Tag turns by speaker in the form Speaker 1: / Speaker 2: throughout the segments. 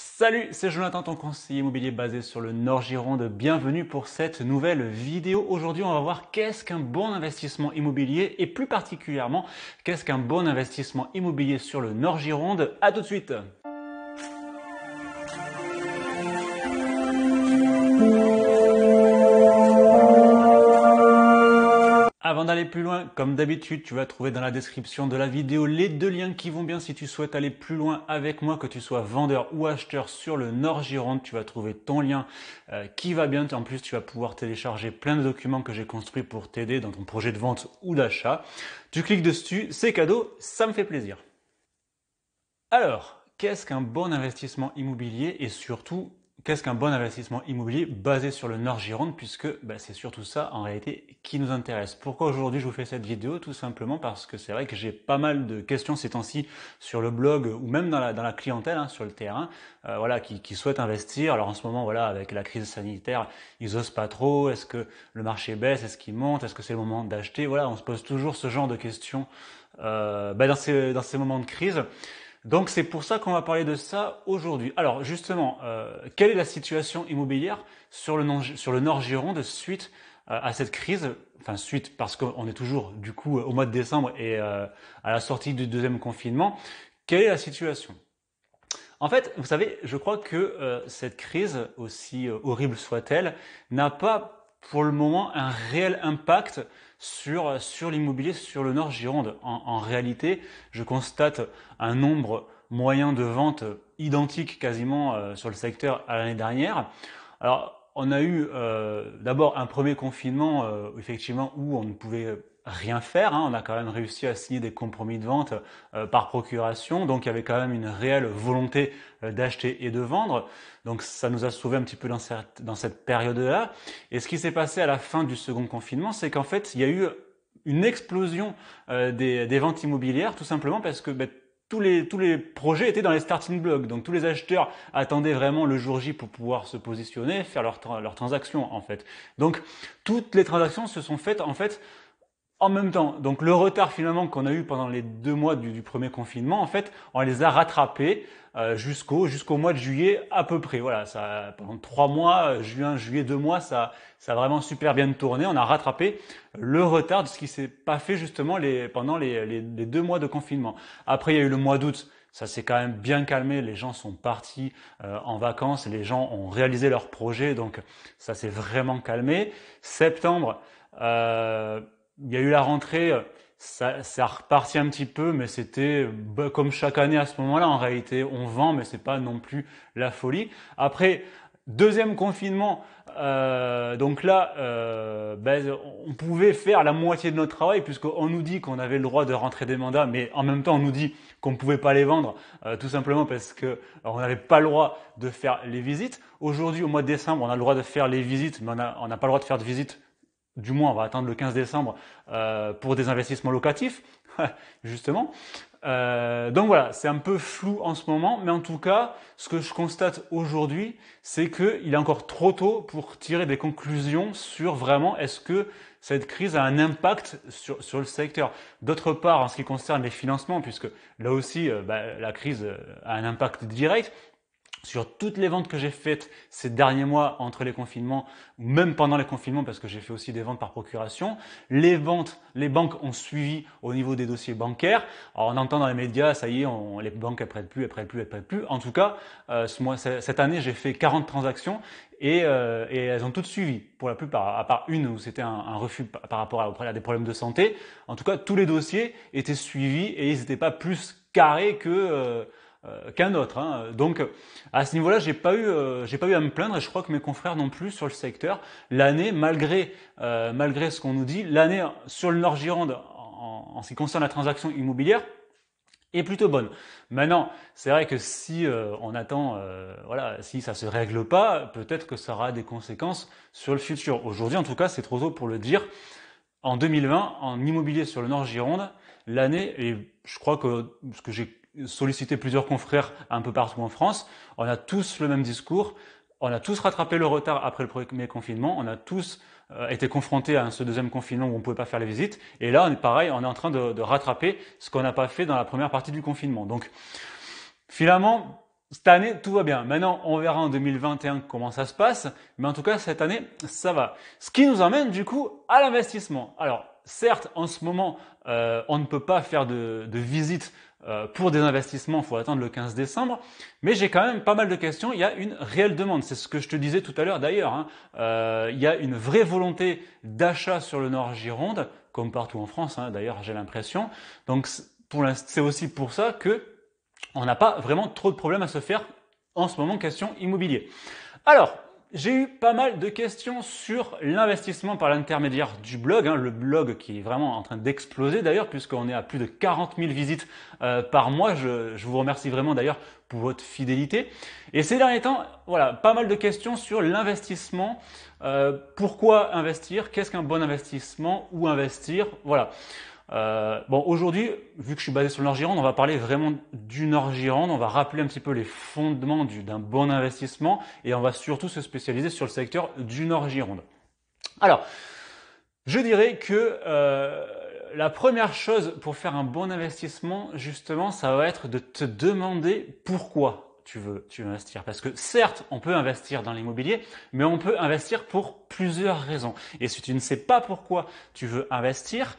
Speaker 1: Salut, c'est Jonathan, ton conseiller immobilier basé sur le Nord Gironde. Bienvenue pour cette nouvelle vidéo. Aujourd'hui, on va voir qu'est-ce qu'un bon investissement immobilier et plus particulièrement, qu'est-ce qu'un bon investissement immobilier sur le Nord Gironde. A tout de suite. Avant d'aller plus loin, comme d'habitude, tu vas trouver dans la description de la vidéo les deux liens qui vont bien si tu souhaites aller plus loin avec moi, que tu sois vendeur ou acheteur sur le Nord Gironde, tu vas trouver ton lien euh, qui va bien. En plus, tu vas pouvoir télécharger plein de documents que j'ai construits pour t'aider dans ton projet de vente ou d'achat. Tu cliques dessus, c'est cadeau, ça me fait plaisir. Alors, qu'est-ce qu'un bon investissement immobilier et surtout Qu'est-ce qu'un bon investissement immobilier basé sur le Nord Gironde puisque bah, c'est surtout ça en réalité qui nous intéresse. Pourquoi aujourd'hui je vous fais cette vidéo Tout simplement parce que c'est vrai que j'ai pas mal de questions ces temps-ci sur le blog ou même dans la, dans la clientèle, hein, sur le terrain, euh, voilà, qui, qui souhaitent investir. Alors en ce moment, voilà, avec la crise sanitaire, ils osent pas trop. Est-ce que le marché baisse Est-ce qu'il monte Est-ce que c'est le moment d'acheter Voilà, on se pose toujours ce genre de questions euh, bah, dans, ces, dans ces moments de crise. Donc c'est pour ça qu'on va parler de ça aujourd'hui. Alors justement, euh, quelle est la situation immobilière sur le, Nord Gironde suite euh, à cette crise Enfin suite parce qu'on est toujours du coup au mois de décembre et euh, à la sortie du deuxième confinement. Quelle est la situation en fait, vous savez, je crois que cette crise, aussi horrible soit-elle, n'a pas pour le moment un réel impact sur, euh, sur l'immobilier sur le Nord Gironde. En, en, réalité, je constate un nombre moyen de ventes identique quasiment euh, sur le secteur à l'année dernière. Alors, on a eu euh, d'abord un premier confinement, effectivement, où on ne pouvait rien faire. Hein. On a quand même réussi à signer des compromis de vente euh, par procuration, donc il y avait quand même une réelle volonté euh, d'acheter et de vendre. Donc ça nous a sauvé un petit peu dans cette, période-là. Et ce qui s'est passé à la fin du second confinement, c'est qu'en fait, il y a eu une explosion euh, des, des, ventes immobilières, tout simplement parce que... Ben, tous les, tous les projets étaient dans les starting blocks. Donc tous les acheteurs attendaient vraiment le jour J pour pouvoir se positionner, faire leurs transactions en fait. Donc toutes les transactions se sont faites en fait en même temps, donc le retard finalement qu'on a eu pendant les deux mois du, premier confinement, en fait, on les a rattrapés euh, jusqu'au jusqu'au mois de juillet à peu près. Voilà, ça pendant trois mois, euh, juin, juillet, deux mois, ça ça vraiment super bien tourné. On a rattrapé le retard de ce qui s'est pas fait justement les pendant les, les, deux mois de confinement. Après, il y a eu le mois d'août ça s'est quand même bien calmé, les gens sont partis euh, en vacances, les gens ont réalisé leurs projets, donc ça s'est vraiment calmé. Septembre, euh, il y a eu la rentrée, euh, ça, ça repartit un petit peu, mais c'était bah, comme chaque année à ce moment-là. En réalité, on vend, mais c'est pas non plus la folie. Après, deuxième confinement, euh, donc là, euh, on pouvait faire la moitié de notre travail puisqu'on nous dit qu'on avait le droit de rentrer des mandats, mais en même temps, on nous dit qu'on ne pouvait pas les vendre, euh, tout simplement parce que on n'avait pas le droit de faire les visites. Aujourd'hui, au mois de décembre, on a le droit de faire les visites, mais on n'a pas le droit de faire de visites du moins on va attendre le 15 décembre euh, pour des investissements locatifs, justement. Euh, donc voilà, c'est un peu flou en ce moment, mais en tout cas, ce que je constate aujourd'hui, c'est qu'il est encore trop tôt pour tirer des conclusions sur vraiment est-ce que cette crise a un impact sur, sur le secteur. D'autre part, en ce qui concerne les financements, puisque là aussi, euh, bah, la crise a un impact direct, sur toutes les ventes que j'ai faites ces derniers mois entre les confinements, ou même pendant les confinements, parce que j'ai fait aussi des ventes par procuration, les ventes, les banques ont suivi au niveau des dossiers bancaires. Alors on entend dans les médias, ça y est, les banques ne prêtent plus, elles prêtent plus, elles prêtent plus. En tout cas, euh, ce mois, cette année, j'ai fait 40 transactions euh, et, elles ont toutes suivi, pour la plupart, à part une où c'était un, refus par, rapport à, à, des problèmes de santé. En tout cas, tous les dossiers étaient suivis et ils n'étaient pas plus carrés que... Euh, euh, qu'un autre. Hein. Donc à ce niveau-là, j'ai pas eu, euh, j'ai pas eu à me plaindre et je crois que mes confrères non plus sur le secteur. L'année, malgré euh, malgré ce qu'on nous dit, l'année sur le Nord Gironde en, en, ce qui concerne la transaction immobilière est plutôt bonne. Maintenant, c'est vrai que si on attend, voilà, si ça se règle pas, peut-être que ça aura des conséquences sur le futur. Aujourd'hui, en tout cas, c'est trop tôt pour le dire. En 2020, en immobilier sur le Nord Gironde, l'année, et je crois que ce que j'ai sollicité plusieurs confrères un peu partout en France. On a tous le même discours. On a tous rattrapé le retard après le premier confinement. On a tous euh, été confrontés à ce deuxième confinement où on ne pouvait pas faire les visites. Et là, on est pareil, on est en train de, de rattraper ce qu'on n'a pas fait dans la première partie du confinement. Donc, finalement, cette année, tout va bien. Maintenant, on verra en 2021 comment ça se passe. Mais en tout cas, cette année, ça va. Ce qui nous amène, du coup, à l'investissement. Alors, Certes, en ce moment, euh, on ne peut pas faire de, visite euh, pour des investissements, il faut attendre le 15 décembre, mais j'ai quand même pas mal de questions, il y a une réelle demande, c'est ce que je te disais tout à l'heure d'ailleurs, hein. euh, il y a une vraie volonté d'achat sur le Nord Gironde, comme partout en France hein, d'ailleurs j'ai l'impression, donc c'est aussi pour ça que on n'a pas vraiment trop de problèmes à se faire en ce moment question immobilier. Alors, j'ai eu pas mal de questions sur l'investissement par l'intermédiaire du blog, hein, le blog qui est vraiment en train d'exploser d'ailleurs, puisqu'on est à plus de 40 000 visites euh, par mois. Je, vous remercie vraiment d'ailleurs pour votre fidélité. Et ces derniers temps, voilà, pas mal de questions sur l'investissement. Euh, pourquoi investir Qu'est-ce qu'un bon investissement Où investir Voilà. Euh, bon, aujourd'hui, vu que je suis basé sur le Nord-Gironde, on va parler vraiment du Nord-Gironde, on va rappeler un petit peu les fondements d'un bon investissement et on va surtout se spécialiser sur le secteur du Nord-Gironde. Alors, je dirais que euh, la première chose pour faire un bon investissement, justement, ça va être de te demander pourquoi tu veux, tu veux investir. Parce que certes, on peut investir dans l'immobilier, mais on peut investir pour plusieurs raisons. Et si tu ne sais pas pourquoi tu veux investir,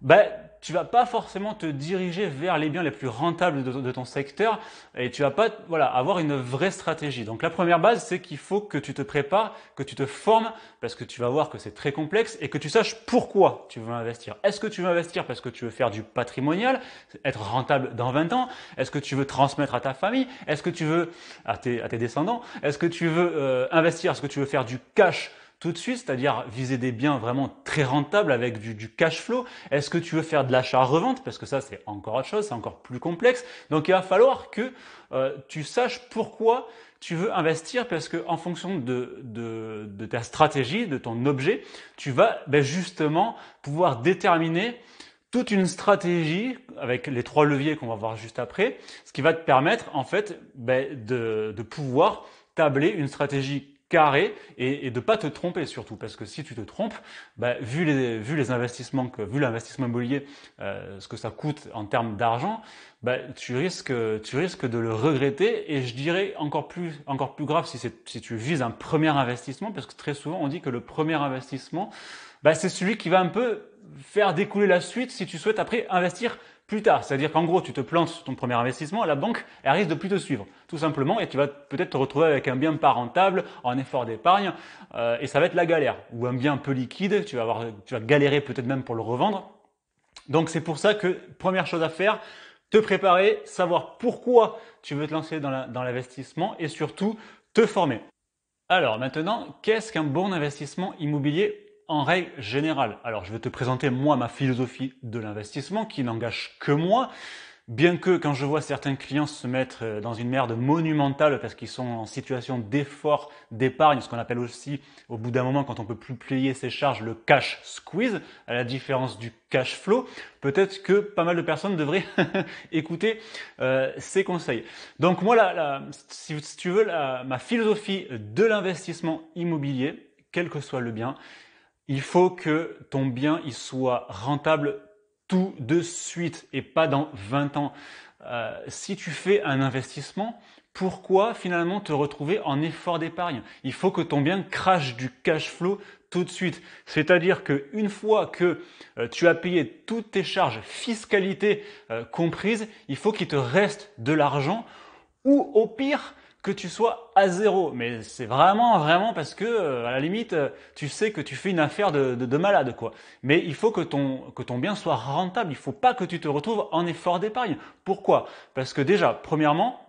Speaker 1: tu tu vas pas forcément te diriger vers les biens les plus rentables de, ton secteur et tu vas pas voilà avoir une vraie stratégie. Donc la première base c'est qu'il faut que tu te prépares, que tu te formes parce que tu vas voir que c'est très complexe et que tu saches pourquoi tu veux investir. Est-ce que tu veux investir parce que tu veux faire du patrimonial, être rentable dans 20 ans Est-ce que tu veux transmettre à ta famille Est-ce que tu veux à tes, descendants Est-ce que tu veux investir Est-ce que tu veux faire du cash tout de suite, c'est-à-dire viser des biens vraiment très rentables avec du, cash flow. Est-ce que tu veux faire de l'achat-revente Parce que ça, c'est encore autre chose, c'est encore plus complexe. Donc, il va falloir que euh, tu saches pourquoi tu veux investir parce que en fonction de, ta stratégie, de ton objet, tu vas ben, justement pouvoir déterminer toute une stratégie avec les trois leviers qu'on va voir juste après, ce qui va te permettre en fait ben, de, de pouvoir tabler une stratégie carré et, et de pas te tromper surtout parce que si tu te trompes, bah, vu les vu les investissements que vu l'investissement immobilier, euh, ce que ça coûte en termes d'argent, bah, tu risques tu risques de le regretter et je dirais encore plus encore plus grave si si tu vises un premier investissement parce que très souvent on dit que le premier investissement bah, c'est celui qui va un peu faire découler la suite si tu souhaites après investir plus tard. C'est-à-dire qu'en gros, tu te plantes sur ton premier investissement, la banque, elle risque de plus te suivre, tout simplement, et tu vas peut-être te retrouver avec un bien pas rentable, en effort d'épargne, euh, et ça va être la galère. Ou un bien peu liquide, tu vas, avoir, tu vas galérer peut-être même pour le revendre. Donc c'est pour ça que, première chose à faire, te préparer, savoir pourquoi tu veux te lancer dans l'investissement et surtout te former. Alors maintenant, qu'est-ce qu'un bon investissement immobilier en règle générale. Alors je vais te présenter moi ma philosophie de l'investissement qui n'engage que moi. Bien que quand je vois certains clients se mettre euh, dans une merde monumentale parce qu'ils sont en situation d'effort d'épargne, ce qu'on appelle aussi au bout d'un moment quand on peut plus plier ses charges le cash squeeze, à la différence du cash flow, peut-être que pas mal de personnes devraient écouter euh, ces conseils. Donc moi, si, tu veux, ma philosophie de l'investissement immobilier, quel que soit le bien, il faut que ton bien il soit rentable tout de suite et pas dans 20 ans. Euh, si tu fais un investissement, pourquoi finalement te retrouver en effort d'épargne Il faut que ton bien crache du cash flow tout de suite. C'est-à-dire qu'une fois que euh, tu as payé toutes tes charges, fiscalité euh, comprises, il faut qu'il te reste de l'argent ou au pire, que tu sois à zéro. Mais c'est vraiment, vraiment parce que, euh, à la limite, euh, tu sais que tu fais une affaire de, de, malade, quoi. Mais il faut que ton, que ton bien soit rentable. Il faut pas que tu te retrouves en effort d'épargne. Pourquoi Parce que déjà, premièrement,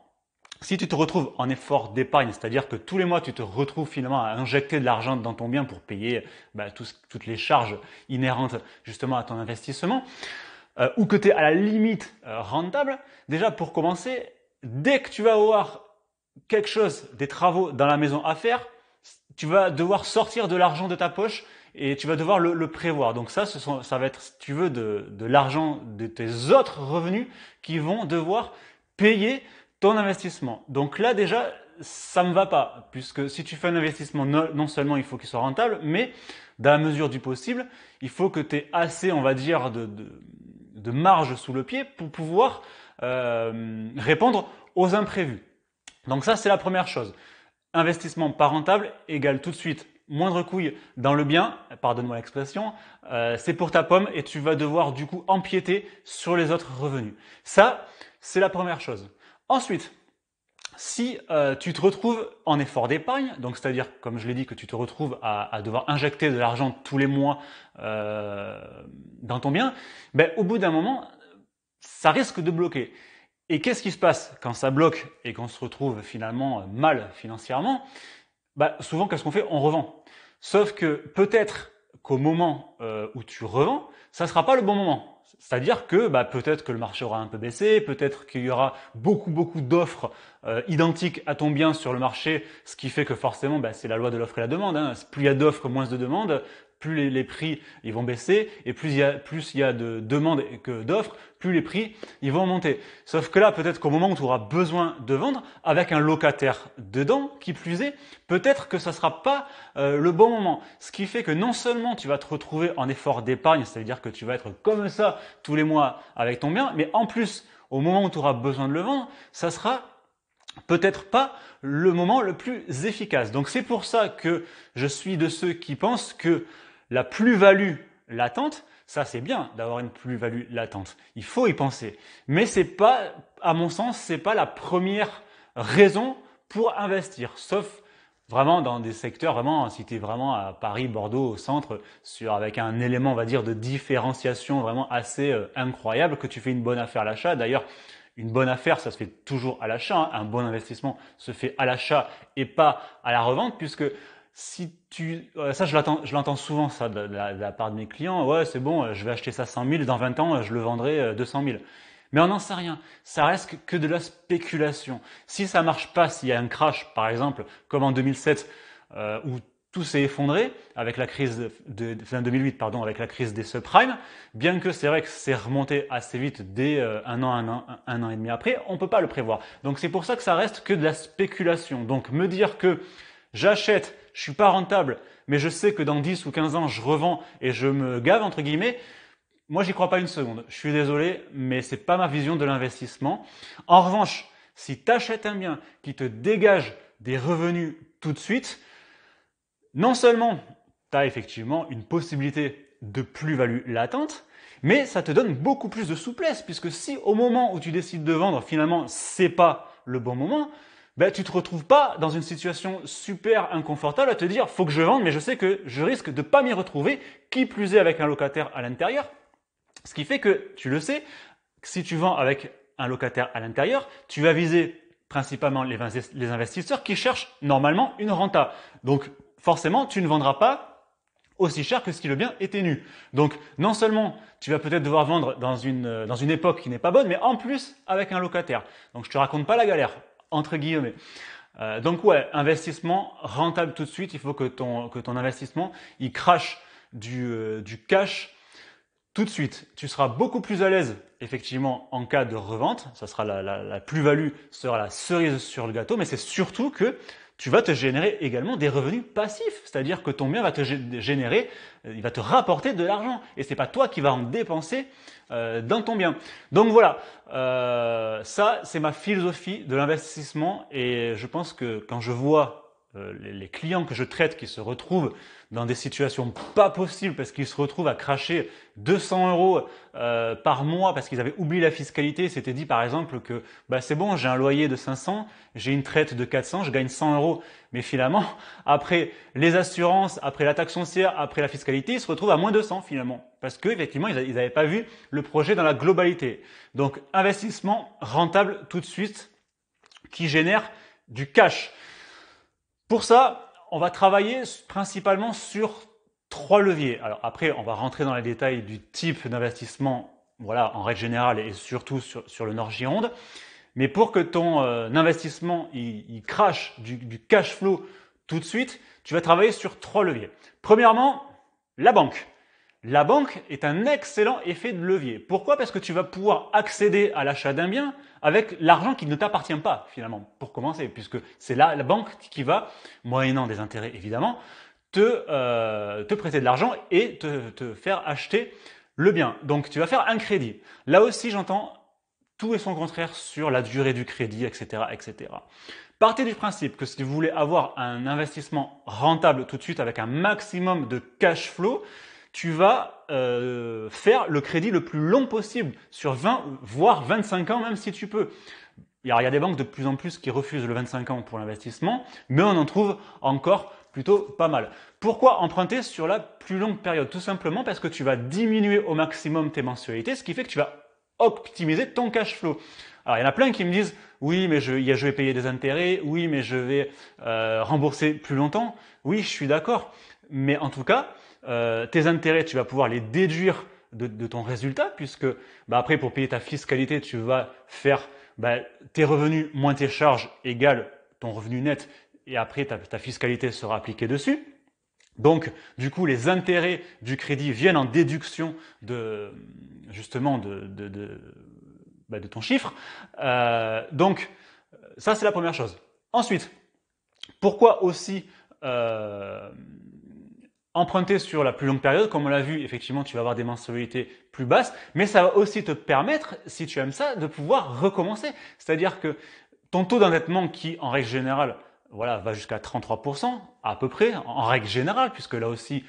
Speaker 1: si tu te retrouves en effort d'épargne, c'est-à-dire que tous les mois tu te retrouves finalement à injecter de l'argent dans ton bien pour payer bah, toutes les charges inhérentes justement à ton investissement, euh, ou que tu es à la limite rentable, déjà pour commencer, dès que tu vas avoir quelque chose, des travaux dans la maison à faire, tu vas devoir sortir de l'argent de ta poche et tu vas devoir le, prévoir. Donc ça, ça va être, si tu veux, de, l'argent de tes autres revenus qui vont devoir payer ton investissement. Donc là déjà, ça me va pas, puisque si tu fais un investissement, non seulement il faut qu'il soit rentable, mais dans la mesure du possible, il faut que tu aies assez, on va dire, de, de, marge sous le pied pour pouvoir euh, répondre aux imprévus. Donc ça, c'est la première chose. Investissement pas rentable égale tout de suite moindre couille dans le bien, pardonne-moi l'expression, euh, c'est pour ta pomme et tu vas devoir du coup empiéter sur les autres revenus. Ça, c'est la première chose. Ensuite, si euh, tu te retrouves en effort d'épargne, donc c'est-à-dire, comme je l'ai dit, que tu te retrouves à, devoir injecter de l'argent tous les mois euh, dans ton bien, ben, au bout d'un moment, ça risque de bloquer. Et qu'est-ce qui se passe quand ça bloque et qu'on se retrouve finalement euh, mal financièrement bah, Souvent, qu'est-ce qu'on fait On revend. Sauf que peut-être qu'au moment euh, où tu revends, ça ne sera pas le bon moment. C'est-à-dire que bah, peut-être que le marché aura un peu baissé, peut-être qu'il y aura beaucoup beaucoup d'offres euh, identiques à ton bien sur le marché, ce qui fait que forcément bah, c'est la loi de l'offre et la demande. Hein. Plus il y a d'offres, moins de demandes, plus les, prix ils vont baisser et plus il y a, plus il y a de demandes que d'offres, plus les prix ils vont monter. Sauf que là, peut-être qu'au moment où tu auras besoin de vendre avec un locataire dedans, qui plus est, peut-être que ça sera pas euh, le bon moment. Ce qui fait que non seulement tu vas te retrouver en effort d'épargne, c'est-à-dire que tu vas être comme ça tous les mois avec ton bien, mais en plus, au moment où tu auras besoin de le vendre, ça sera peut-être pas le moment le plus efficace. Donc c'est pour ça que je suis de ceux qui pensent que la plus-value latente, ça c'est bien d'avoir une plus-value latente. Il faut y penser. Mais c'est pas, à mon sens, c'est pas la première raison pour investir. Sauf vraiment dans des secteurs, vraiment, si tu es vraiment à Paris, Bordeaux, au centre, avec un élément, on va dire, de différenciation vraiment assez euh, incroyable, que tu fais une bonne affaire à l'achat. D'ailleurs, une bonne affaire, ça se fait toujours à l'achat. Hein. Un bon investissement se fait à l'achat et pas à la revente, puisque si tu, euh, ça je l'entends, souvent ça de la, part de mes clients. Ouais, c'est bon, euh, je vais acheter ça 100 000, dans 20 ans euh, je le vendrai 200 000. Mais on n'en sait rien. Ça reste que de la spéculation. Si ça marche pas, s'il y a un crash, par exemple, comme en 2007, où tout s'est effondré avec la crise de, fin 2008, pardon, avec la crise des subprimes. Bien que c'est vrai que c'est remonté assez vite dès un an, un an, un an et demi après, on peut pas le prévoir. Donc c'est pour ça que ça reste que de la spéculation. Donc me dire que j'achète, je suis pas rentable, mais je sais que dans 10 ou 15 ans, je revends et je me gave entre guillemets. Moi, j'y crois pas une seconde. Je suis désolé, mais c'est pas ma vision de l'investissement. En revanche, si tu achètes un bien qui te dégage des revenus tout de suite, non seulement tu as effectivement une possibilité de plus-value latente, mais ça te donne beaucoup plus de souplesse puisque si au moment où tu décides de vendre, finalement, c'est pas le bon moment, tu ben, tu te retrouves pas dans une situation super inconfortable à te dire faut que je vende, mais je sais que je risque de pas m'y retrouver, qui plus est avec un locataire à l'intérieur. Ce qui fait que, tu le sais, si tu vends avec un locataire à l'intérieur, tu vas viser principalement les, investisseurs qui cherchent normalement une renta. Donc forcément, tu ne vendras pas aussi cher que si le bien était nu. Donc non seulement tu vas peut-être devoir vendre dans une, euh, dans une époque qui n'est pas bonne, mais en plus avec un locataire. Donc je te raconte pas la galère entre guillemets. Euh, donc ouais, investissement rentable tout de suite, il faut que ton, que ton investissement, il crache du euh, cash tout de suite. Tu seras beaucoup plus à l'aise effectivement, en cas de revente, ça sera la, plus-value sera la cerise sur le gâteau, mais c'est surtout que tu vas te générer également des revenus passifs, c'est-à-dire que ton bien va te générer, euh, il va te rapporter de l'argent, et c'est pas toi qui vas en dépenser euh, dans ton bien. Donc voilà, euh, ça c'est ma philosophie de l'investissement, et je pense que quand je vois euh, les clients que je traite qui se retrouvent dans des situations pas possibles parce qu'ils se retrouvent à cracher 200 euros euh, par mois parce qu'ils avaient oublié la fiscalité, c'était dit par exemple que bah, c'est bon, j'ai un loyer de 500, j'ai une traite de 400, je gagne 100 euros. Mais finalement, après les assurances, après la taxe foncière, après la fiscalité, ils se retrouvent à moins 200 finalement parce qu'effectivement, ils n'avaient pas vu le projet dans la globalité. Donc investissement rentable tout de suite qui génère du cash. Pour ça, on va travailler principalement sur trois leviers. Alors après, on va rentrer dans les détails du type d'investissement, voilà, en règle générale et surtout sur, le Nord Gironde. Mais pour que ton euh, investissement il, crache du, cash flow tout de suite, tu vas travailler sur trois leviers. Premièrement, la banque. La banque est un excellent effet de levier. Pourquoi Parce que tu vas pouvoir accéder à l'achat d'un bien avec l'argent qui ne t'appartient pas finalement, pour commencer, puisque c'est là la banque qui va, moyennant des intérêts évidemment, te, euh, te prêter de l'argent et te, te faire acheter le bien. Donc tu vas faire un crédit. Là aussi j'entends tout et son contraire sur la durée du crédit, etc. etc. Partez du principe que si vous voulez avoir un investissement rentable tout de suite avec un maximum de cash flow, tu vas euh, faire le crédit le plus long possible, sur 20, voire 25 ans même si tu peux. il y a des banques de plus en plus qui refusent le 25 ans pour l'investissement, mais on en trouve encore plutôt pas mal. Pourquoi emprunter sur la plus longue période Tout simplement parce que tu vas diminuer au maximum tes mensualités, ce qui fait que tu vas optimiser ton cash flow. Alors il y en a plein qui me disent oui mais je, je vais payer des intérêts, oui mais je vais euh, rembourser plus longtemps, oui je suis d'accord, mais en tout cas euh, tes intérêts tu vas pouvoir les déduire de, ton résultat puisque bah, après pour payer ta fiscalité tu vas faire bah, tes revenus moins tes charges égale ton revenu net et après ta, fiscalité sera appliquée dessus. Donc, du coup, les intérêts du crédit viennent en déduction de, justement, de, bah, de ton chiffre. Euh, donc, ça, c'est la première chose. Ensuite, pourquoi aussi euh, emprunter sur la plus longue période Comme on l'a vu, effectivement, tu vas avoir des mensualités plus basses, mais ça va aussi te permettre, si tu aimes ça, de pouvoir recommencer. C'est-à-dire que ton taux d'endettement qui, en règle générale, voilà, va jusqu'à 33%, à peu près, en règle générale, puisque là aussi,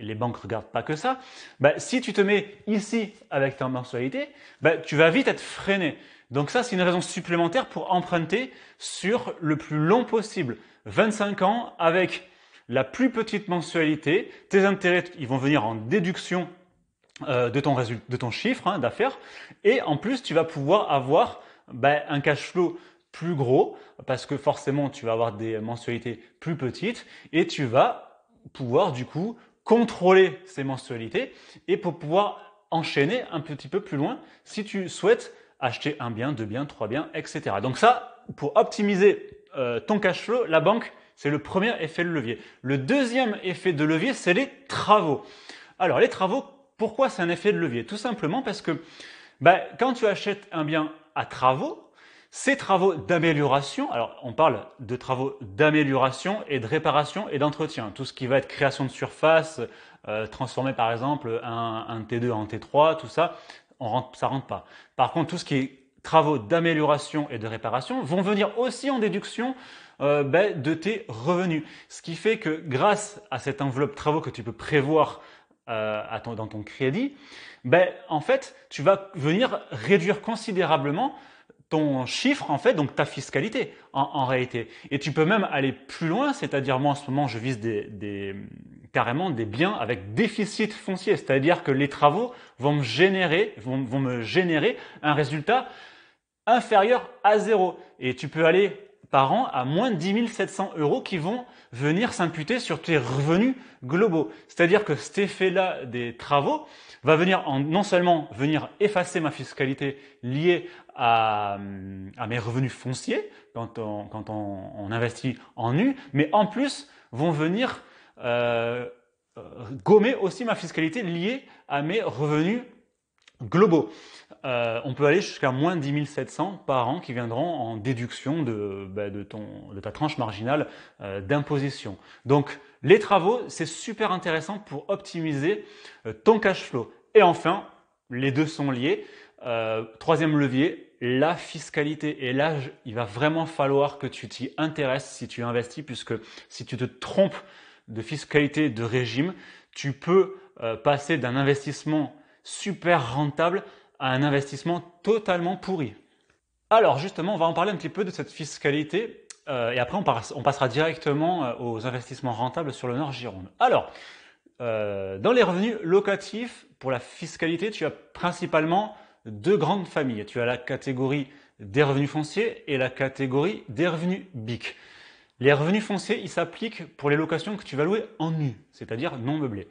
Speaker 1: les banques ne regardent pas que ça, bah, si tu te mets ici avec ta mensualité, bah, tu vas vite être freiné. Donc ça, c'est une raison supplémentaire pour emprunter sur le plus long possible. 25 ans avec la plus petite mensualité, tes intérêts, ils vont venir en déduction euh, de, ton de ton chiffre hein, d'affaires, et en plus, tu vas pouvoir avoir bah, un cash flow plus gros, parce que forcément, tu vas avoir des mensualités plus petites, et tu vas pouvoir du coup contrôler ses mensualités et pour pouvoir enchaîner un petit peu plus loin si tu souhaites acheter un bien, deux biens, trois biens, etc. Donc ça, pour optimiser euh, ton cash flow, la banque, c'est le premier effet de levier. Le deuxième effet de levier, c'est les travaux. Alors les travaux, pourquoi c'est un effet de levier Tout simplement parce que ben, quand tu achètes un bien à travaux, ces travaux d'amélioration, alors on parle de travaux d'amélioration et de réparation et d'entretien, tout ce qui va être création de surface, euh, transformer par exemple un, T2 en T3, tout ça, on rentre, ça rentre pas. Par contre, tout ce qui est travaux d'amélioration et de réparation vont venir aussi en déduction euh, ben, de tes revenus. Ce qui fait que grâce à cette enveloppe travaux que tu peux prévoir euh, à dans ton crédit, ben, en fait, tu vas venir réduire considérablement ton chiffre, en fait, donc ta fiscalité, en, réalité. Et tu peux même aller plus loin, c'est-à-dire, moi, en ce moment, je vise des, carrément des biens avec déficit foncier, c'est-à-dire que les travaux vont me générer, vont, vont me générer un résultat inférieur à zéro. Et tu peux aller par an à moins de 10 700 euros qui vont venir s'imputer sur tes revenus globaux. C'est-à-dire que cet effet-là des travaux, va venir non seulement venir effacer ma fiscalité liée à, mes revenus fonciers quand, on, quand on, investit en nu, mais en plus vont venir euh, gommer aussi ma fiscalité liée à mes revenus globaux. Euh, on peut aller jusqu'à moins 10 700 par an qui viendront en déduction de, bah, de, ton, de ta tranche marginale euh, d'imposition. Donc, les travaux, c'est super intéressant pour optimiser euh, ton cash flow. Et enfin, les deux sont liés. Euh, troisième levier, la fiscalité. Et là, il va vraiment falloir que tu t'y intéresses si tu investis, puisque si tu te trompes de fiscalité, de régime, tu peux euh, passer d'un investissement super rentable à un investissement totalement pourri. Alors justement, on va en parler un petit peu de cette fiscalité euh, et après, on, passera directement euh, aux investissements rentables sur le Nord Gironde. Alors, euh, dans les revenus locatifs, pour la fiscalité, tu as principalement deux grandes familles. Tu as la catégorie des revenus fonciers et la catégorie des revenus BIC. Les revenus fonciers, ils s'appliquent pour les locations que tu vas louer en nu, c'est-à-dire non meublées.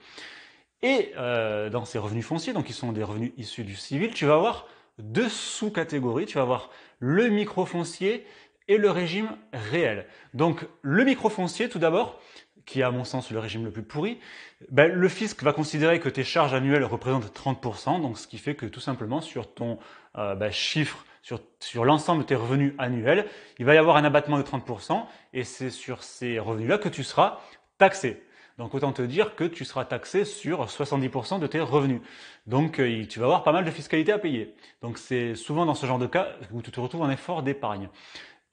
Speaker 1: Et dans ces revenus fonciers, donc qui sont des revenus issus du civil, tu vas avoir deux sous-catégories. Tu vas avoir le micro-foncier et le régime réel. Donc le microfoncier tout d'abord, qui est à mon sens le régime le plus pourri, ben, le fisc va considérer que tes charges annuelles représentent 30%, donc ce qui fait que tout simplement sur ton euh, ben, chiffre, sur, l'ensemble de tes revenus annuels, il va y avoir un abattement de 30% et c'est sur ces revenus-là que tu seras taxé. Donc autant te dire que tu seras taxé sur 70% de tes revenus. Donc euh, tu vas avoir pas mal de fiscalité à payer. Donc c'est souvent dans ce genre de cas où tu te retrouves en effort d'épargne.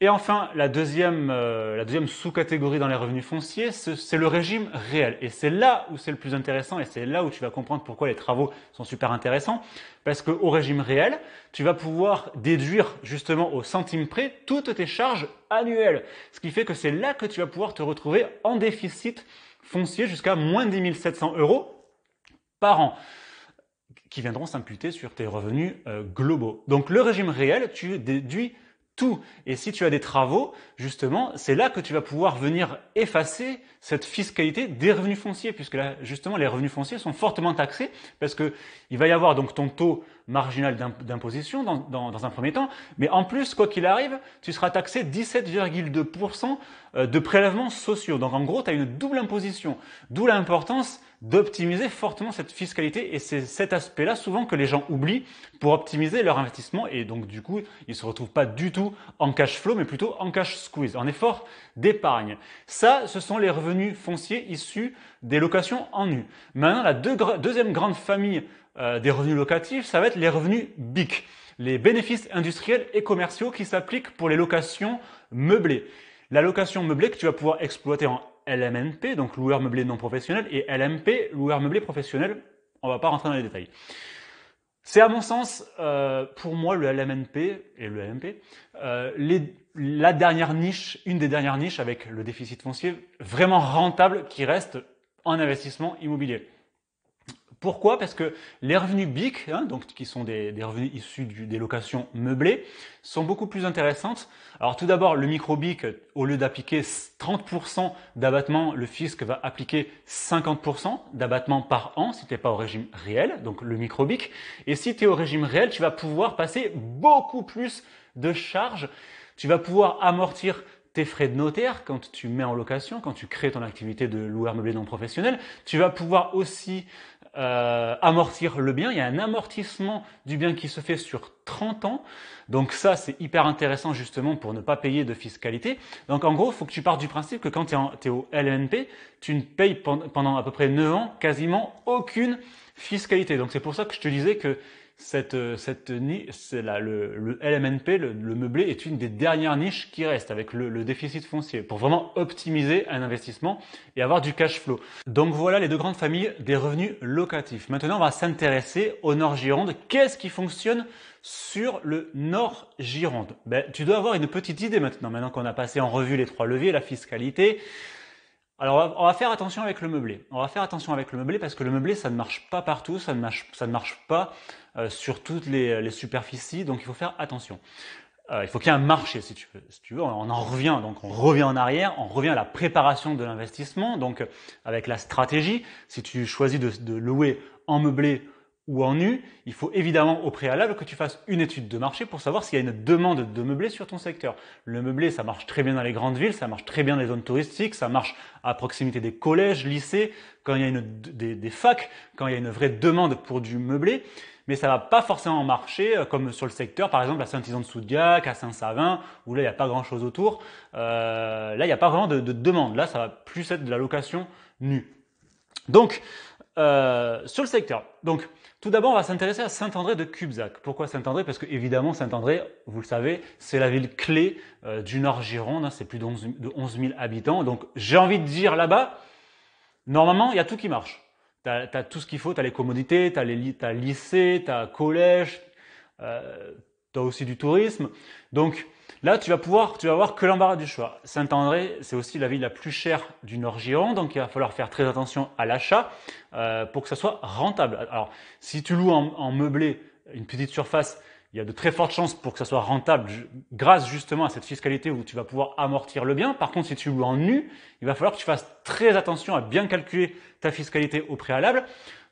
Speaker 1: Et enfin, la deuxième, euh, deuxième sous-catégorie dans les revenus fonciers, c'est le régime réel. Et c'est là où c'est le plus intéressant et c'est là où tu vas comprendre pourquoi les travaux sont super intéressants. Parce qu'au régime réel, tu vas pouvoir déduire justement au centime près toutes tes charges annuelles. Ce qui fait que c'est là que tu vas pouvoir te retrouver en déficit foncier jusqu'à moins 10 700 euros par an qui viendront s'imputer sur tes revenus euh, globaux. Donc le régime réel, tu déduis et si tu as des travaux, justement, c'est là que tu vas pouvoir venir effacer cette fiscalité des revenus fonciers, puisque là, justement, les revenus fonciers sont fortement taxés, parce que il va y avoir donc ton taux marginal d'imposition dans, un premier temps, mais en plus, quoi qu'il arrive, tu seras taxé 17,2% euh, de prélèvements sociaux. Donc en gros, tu as une double imposition, d'où l'importance d'optimiser fortement cette fiscalité et c'est cet aspect-là souvent que les gens oublient pour optimiser leur investissement et donc du coup ils se retrouvent pas du tout en cash flow mais plutôt en cash squeeze, en effort d'épargne. Ça, ce sont les revenus fonciers issus des locations en nu. Maintenant, la deuxième grande famille euh, des revenus locatifs, ça va être les revenus BIC, les bénéfices industriels et commerciaux qui s'appliquent pour les locations meublées. La location meublée que tu vas pouvoir exploiter en LMNP, donc loueur meublé non professionnel, et LMP, loueur meublé professionnel, on va pas rentrer dans les détails. C'est à mon sens, euh, pour moi, le LMNP et le LMP, euh, la dernière niche, une des dernières niches avec le déficit foncier vraiment rentable qui reste en investissement immobilier. Pourquoi Parce que les revenus BIC, hein, donc, qui sont des, revenus issus des locations meublées, sont beaucoup plus intéressantes. Alors tout d'abord, le micro-BIC, au lieu d'appliquer 30% d'abattement, le fisc va appliquer 50% d'abattement par an si tu n'es pas au régime réel, donc le micro-BIC. Et si tu es au régime réel, tu vas pouvoir passer beaucoup plus de charges. Tu vas pouvoir amortir tes frais de notaire, quand tu mets en location, quand tu crées ton activité de loueur meublé non professionnel, tu vas pouvoir aussi euh, amortir le bien. Il y a un amortissement du bien qui se fait sur 30 ans. Donc ça, c'est hyper intéressant justement pour ne pas payer de fiscalité. Donc en gros, il faut que tu partes du principe que quand tu es, au LNP, tu ne payes pendant à peu près 9 ans quasiment aucune fiscalité. Donc c'est pour ça que je te disais que cette, euh, cette niche, c'est le, LMNP, le, meublé, est une des dernières niches qui reste avec le, le, déficit foncier pour vraiment optimiser un investissement et avoir du cash flow. Donc voilà les deux grandes familles des revenus locatifs. Maintenant, on va s'intéresser au Nord Gironde. Qu'est-ce qui fonctionne sur le Nord Gironde ben, Tu dois avoir une petite idée maintenant, maintenant qu'on a passé en revue les trois leviers, la fiscalité, alors, on va faire attention avec le meublé. On va faire attention avec le meublé parce que le meublé, ça ne marche pas partout, ça ne marche, pas euh, sur toutes les, superficies, donc il faut faire attention. Euh, il faut qu'il y ait un marché, si tu veux. on en revient, donc on revient en arrière, on revient à la préparation de l'investissement, donc avec la stratégie. Si tu choisis de, de louer en meublé ou en nu, il faut évidemment au préalable que tu fasses une étude de marché pour savoir s'il y a une demande de meublé sur ton secteur. Le meublé, ça marche très bien dans les grandes villes, ça marche très bien dans les zones touristiques, ça marche à proximité des collèges, lycées, quand il y a une, des, des facs, quand il y a une vraie demande pour du meublé mais ça va pas forcément marcher euh, comme sur le secteur, par exemple à Saint-Isan de Soudiac, à Saint-Savin, où là il n'y a pas grand chose autour. Euh, là il n'y a pas vraiment de, de, demande, là ça va plus être de la location nue. Donc euh, sur le secteur, donc tout d'abord, on va s'intéresser à Saint-André de Cubzac. Pourquoi Saint-André Parce que évidemment, Saint-André, vous le savez, c'est la ville clé euh, du Nord Gironde. Hein, c'est plus de 11, 000 habitants. Donc, j'ai envie de dire là-bas, normalement, il y a tout qui marche. Tu as, tout ce qu'il faut. Tu as les commodités, tu as, le lycée, tu as collège, euh, tu as aussi du tourisme. Donc là, tu vas pouvoir, tu vas avoir que l'embarras du choix. Saint-André, c'est aussi la ville la plus chère du Nord-Gironde, donc il va falloir faire très attention à l'achat euh, pour que ça soit rentable. Alors, si tu loues en, meublé une petite surface, il y a de très fortes chances pour que ça soit rentable grâce justement à cette fiscalité où tu vas pouvoir amortir le bien. Par contre, si tu loues en nu, il va falloir que tu fasses très attention à bien calculer ta fiscalité au préalable,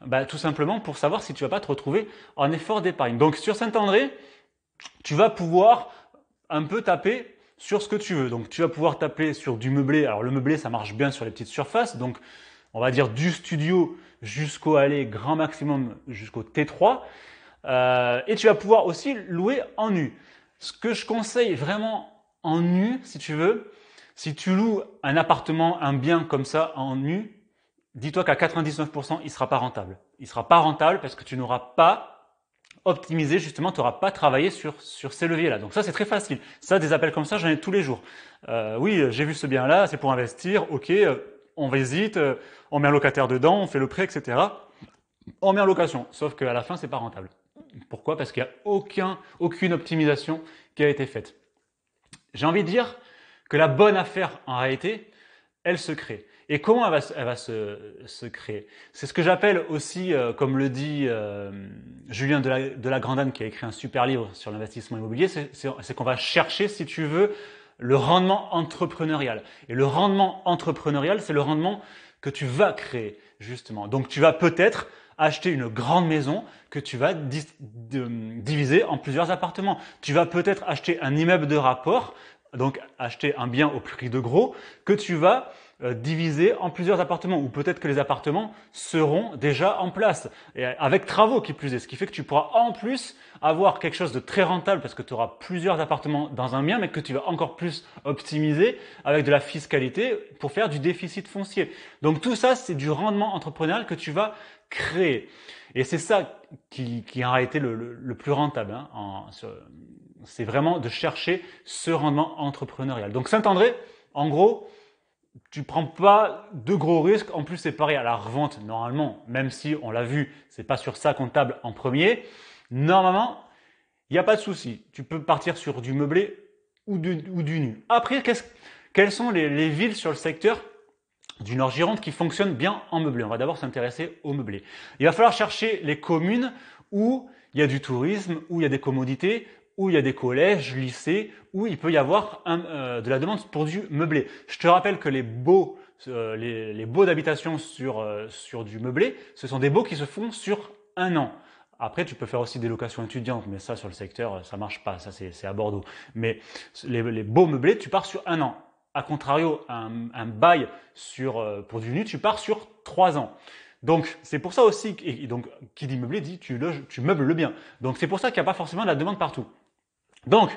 Speaker 1: bah, tout simplement pour savoir si tu vas pas te retrouver en effort d'épargne. Donc sur Saint-André, tu vas pouvoir un peu taper sur ce que tu veux. Donc tu vas pouvoir taper sur du meublé. Alors le meublé, ça marche bien sur les petites surfaces. Donc on va dire du studio jusqu'au aller grand maximum jusqu'au T3. Euh, et tu vas pouvoir aussi louer en nu. Ce que je conseille vraiment en nu, si tu veux, si tu loues un appartement, un bien comme ça en nu, dis-toi qu'à 99%, il ne sera pas rentable. Il ne sera pas rentable parce que tu n'auras pas optimisé, justement, tu n'auras pas travaillé sur, ces leviers-là. Donc ça, c'est très facile. Ça, des appels comme ça, j'en ai tous les jours. Euh, oui, j'ai vu ce bien-là, c'est pour investir, ok, euh, on visite, euh, on met un locataire dedans, on fait le prêt, etc. On met en location, sauf qu'à la fin, c'est pas rentable. Pourquoi Parce qu'il n'y a aucun, aucune optimisation qui a été faite. J'ai envie de dire que la bonne affaire, en réalité, elle se crée. Et comment elle va, se, se, créer C'est ce que j'appelle aussi, euh, comme le dit euh, Julien de la, de la qui a écrit un super livre sur l'investissement immobilier, c'est, qu'on va chercher, si tu veux, le rendement entrepreneurial. Et le rendement entrepreneurial, c'est le rendement que tu vas créer, justement. Donc tu vas peut-être acheter une grande maison que tu vas diviser en plusieurs appartements. Tu vas peut-être acheter un immeuble de rapport, donc acheter un bien au prix de gros, que tu vas euh, divisé en plusieurs appartements, ou peut-être que les appartements seront déjà en place, et avec travaux qui plus est, ce qui fait que tu pourras en plus avoir quelque chose de très rentable parce que tu auras plusieurs appartements dans un bien, mais que tu vas encore plus optimiser avec de la fiscalité pour faire du déficit foncier. Donc tout ça, c'est du rendement entrepreneurial que tu vas créer. Et c'est ça qui, qui a été le, le, plus rentable. Hein, c'est vraiment de chercher ce rendement entrepreneurial. Donc Saint-André, en gros, tu prends pas de gros risques. En plus, c'est pareil à la revente normalement, même si on l'a vu, c'est pas sur ça comptable en premier. Normalement, il n'y a pas de souci. Tu peux partir sur du meublé ou, ou du nu. Après, quelles sont les, les, villes sur le secteur du Nord-Gironde qui fonctionnent bien en meublé On va d'abord s'intéresser au meublé. Il va falloir chercher les communes où il y a du tourisme, où il y a des commodités, où il y a des collèges, lycées, où il peut y avoir un, euh, de la demande pour du meublé. Je te rappelle que les baux, euh, les, les d'habitation sur, euh, sur du meublé, ce sont des baux qui se font sur un an. Après, tu peux faire aussi des locations étudiantes, mais ça, sur le secteur, ça marche pas. Ça, c'est à Bordeaux. Mais les, les baux meublés, tu pars sur un an. A contrario, un, un bail sur, pour du nu, tu pars sur trois ans. Donc, c'est pour ça aussi, et donc, qui dit meublé dit tu, loges, tu meubles le bien. Donc, c'est pour ça qu'il n'y a pas forcément de la demande partout. Donc,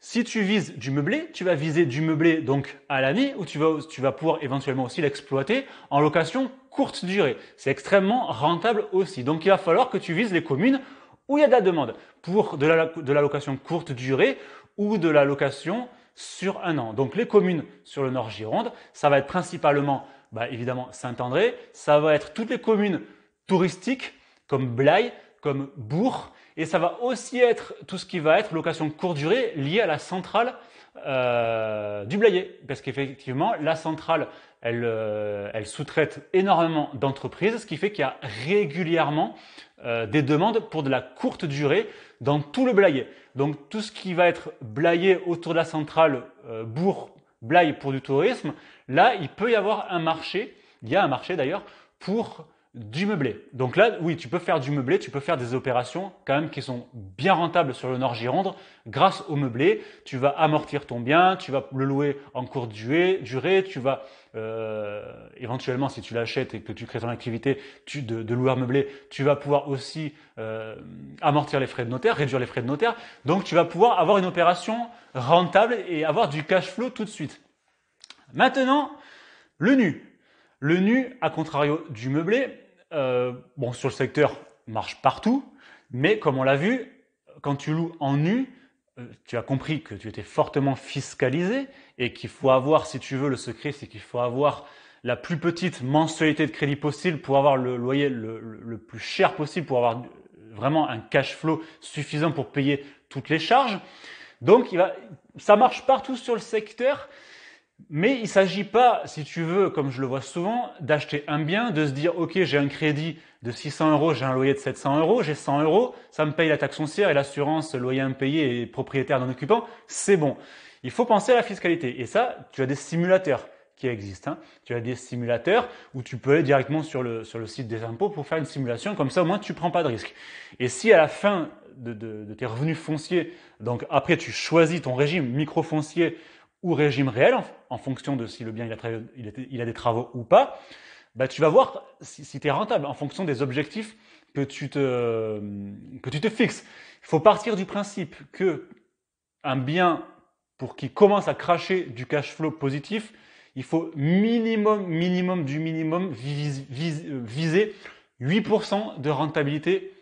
Speaker 1: si tu vises du meublé, tu vas viser du meublé donc à l'année ou tu vas, pouvoir éventuellement aussi l'exploiter en location courte durée. C'est extrêmement rentable aussi. Donc, il va falloir que tu vises les communes où il y a de la demande pour de la, location courte durée ou de la location sur un an. Donc, les communes sur le Nord Gironde, ça va être principalement, bah, évidemment, Saint-André, ça va être toutes les communes touristiques comme Blaye, comme Bourg, et ça va aussi être tout ce qui va être location courte durée liée à la centrale euh, du Blayet. Parce qu'effectivement, la centrale, elle, euh, elle sous-traite énormément d'entreprises, ce qui fait qu'il y a régulièrement euh, des demandes pour de la courte durée dans tout le Blayet. Donc tout ce qui va être blayé autour de la centrale, bourg, Blaye pour du tourisme, là, il peut y avoir un marché, il y a un marché d'ailleurs, pour du meublé. Donc là, oui, tu peux faire du meublé, tu peux faire des opérations quand même qui sont bien rentables sur le Nord Gironde grâce au meublé. Tu vas amortir ton bien, tu vas le louer en courte durée, tu vas euh, éventuellement, si tu l'achètes et que tu crées ton activité de, de loueur meublé, tu vas pouvoir aussi euh, amortir les frais de notaire, réduire les frais de notaire. Donc tu vas pouvoir avoir une opération rentable et avoir du cash flow tout de suite. Maintenant, le nu. Le nu, à contrario du meublé, euh, bon, sur le secteur, marche partout, mais comme on l'a vu, quand tu loues en nu, euh, tu as compris que tu étais fortement fiscalisé et qu'il faut avoir, si tu veux, le secret, c'est qu'il faut avoir la plus petite mensualité de crédit possible pour avoir le loyer le, plus cher possible, pour avoir vraiment un cash flow suffisant pour payer toutes les charges. Donc, ça marche partout sur le secteur. Mais il ne s'agit pas, si tu veux, comme je le vois souvent, d'acheter un bien, de se dire, OK, j'ai un crédit de 600 euros, j'ai un loyer de 700 euros, j'ai 100 euros, ça me paye la taxe foncière et l'assurance, loyer impayé et propriétaire non occupant, c'est bon. Il faut penser à la fiscalité. Et ça, tu as des simulateurs qui existent. Hein. Tu as des simulateurs où tu peux aller directement sur le, site des impôts pour faire une simulation, comme ça au moins tu prends pas de risque. Et si à la fin de, tes revenus fonciers, donc après tu choisis ton régime micro-foncier, ou régime réel, en, fonction de si le bien il a, il a, des travaux ou pas, bah, tu vas voir si, tu es rentable en fonction des objectifs que tu te, que tu te fixes. Il faut partir du principe que un bien pour qu'il commence à cracher du cash flow positif, il faut minimum, minimum du minimum viser 8% de rentabilité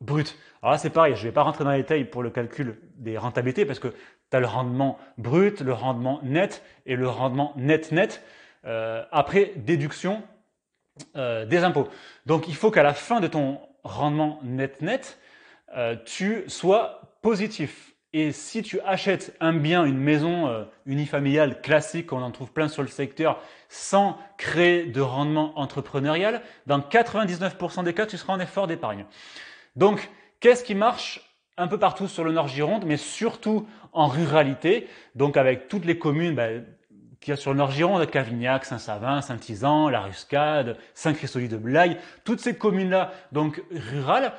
Speaker 1: brute. Alors là, c'est pareil, je ne vais pas rentrer dans les détails pour le calcul des rentabilités parce que tu as le rendement brut, le rendement net et le rendement net-net euh, après déduction euh, des impôts. Donc il faut qu'à la fin de ton rendement net-net, euh, tu sois positif. Et si tu achètes un bien, une maison unifamiliale classique, on en trouve plein sur le secteur, sans créer de rendement entrepreneurial, dans 99% des cas, tu seras en effort d'épargne. Donc, qu'est-ce qui marche un peu partout sur le Nord Gironde, mais surtout en ruralité, donc avec toutes les communes qui bah, qu'il y a sur le Nord Gironde, Cavignac, Saint-Savin, Saint-Isan, La Ruscade, saint christophe de blaye toutes ces communes-là, donc rurales.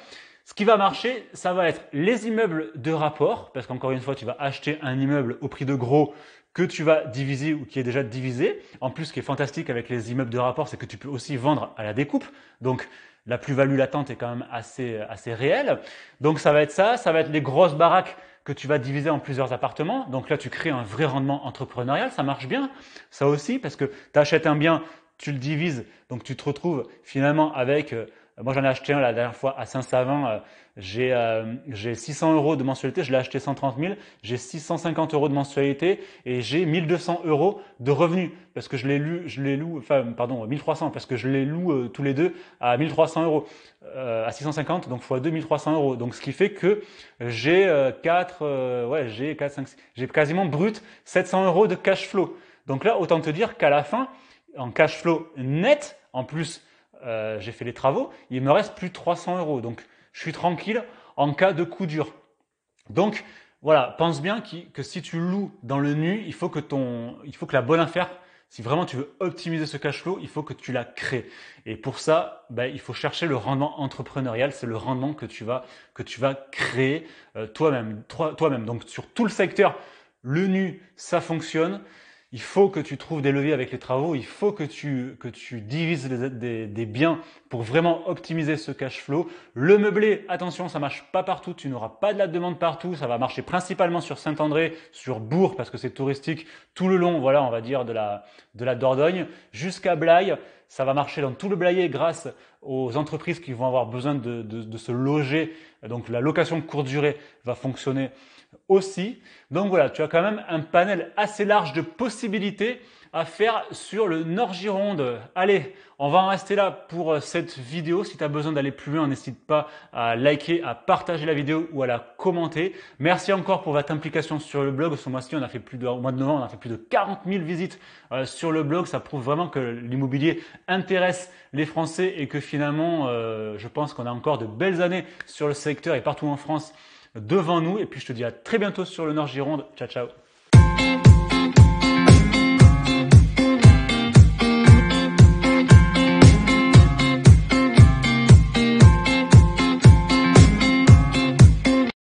Speaker 1: Ce qui va marcher, ça va être les immeubles de rapport, parce qu'encore une fois, tu vas acheter un immeuble au prix de gros que tu vas diviser ou qui est déjà divisé. En plus, ce qui est fantastique avec les immeubles de rapport, c'est que tu peux aussi vendre à la découpe. Donc, la plus-value latente est quand même assez, assez réelle. Donc ça va être ça, ça va être les grosses baraques que tu vas diviser en plusieurs appartements. Donc là, tu crées un vrai rendement entrepreneurial, ça marche bien, ça aussi, parce que tu achètes un bien, tu le divises, donc tu te retrouves finalement avec... Euh, euh, moi, j'en ai acheté un la dernière fois à Saint-Savin. Euh, j'ai 600 euh, euros de mensualité. Je l'ai acheté 130 000. J'ai 650 euros de mensualité et j'ai 1200 euros de revenus parce que je les loue, pardon, 1300 parce que je les loue tous les deux à 1300 euros, à 650, donc fois 2300 euros. Donc, ce qui fait que j'ai 4, ouais, j'ai 4, 5, j'ai quasiment brut 700 euros de cash flow. Donc là, autant te dire qu'à la fin, en cash flow net, en plus, euh, j'ai fait les travaux, il me reste plus 300 euros. Donc, je suis tranquille en cas de coup dur. Donc, voilà, pense bien que si tu loues dans le nu, il faut que, ton, il faut que la bonne affaire, si vraiment tu veux optimiser ce cash flow, il faut que tu la crées. Et pour ça, ben, il faut chercher le rendement entrepreneurial. C'est le rendement que tu vas, que tu vas créer euh, toi-même. toi, même Donc, sur tout le secteur, le nu, ça fonctionne il faut que tu trouves des leviers avec les travaux, il faut que tu, que tu divises des, des, biens pour vraiment optimiser ce cash flow. Le meublé, attention, ça marche pas partout, tu n'auras pas de la demande partout, ça va marcher principalement sur Saint-André, sur Bourg, parce que c'est touristique tout le long, voilà, on va dire, de la, de la Dordogne, jusqu'à Blaye. Ça va marcher dans tout le Blaye grâce aux entreprises qui vont avoir besoin de, de, de se loger. Donc la location courte durée va fonctionner aussi. Donc voilà, tu as quand même un panel assez large de possibilités à faire sur le Nord Gironde. Allez, on va en rester là pour euh, cette vidéo. Si tu as besoin d'aller plus loin, n'hésite pas à liker, à partager la vidéo ou à la commenter. Merci encore pour votre implication sur le blog. Ce mois-ci, on a fait plus de, au mois de novembre, on a fait plus de 40 000 visites euh, sur le blog. Ça prouve vraiment que l'immobilier intéresse les Français et que finalement, euh, je pense qu'on a encore de belles années sur le secteur et partout en France devant nous. Et puis je te dis à très bientôt sur le Nord Gironde. Ciao, ciao.